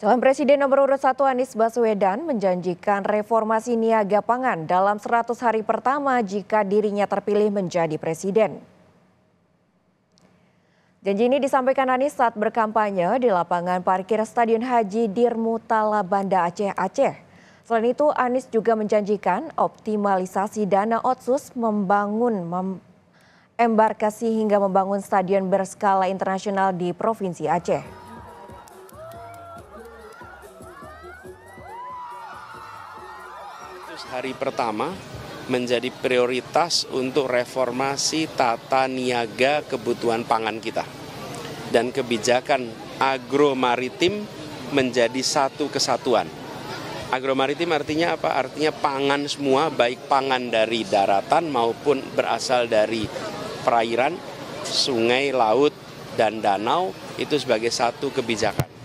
Calon Presiden nomor urut 1 Anies Baswedan menjanjikan reformasi niaga pangan dalam 100 hari pertama jika dirinya terpilih menjadi presiden. Janji ini disampaikan Anies saat berkampanye di lapangan parkir Stadion Haji Dirmutala Banda Aceh, Aceh. Selain itu, Anies juga menjanjikan optimalisasi dana otsus membangun mem embarkasi hingga membangun stadion berskala internasional di Provinsi Aceh. Hari pertama menjadi prioritas untuk reformasi tata niaga kebutuhan pangan kita. Dan kebijakan agromaritim menjadi satu kesatuan. Agromaritim artinya apa? Artinya pangan semua, baik pangan dari daratan maupun berasal dari perairan, sungai, laut, dan danau itu sebagai satu kebijakan.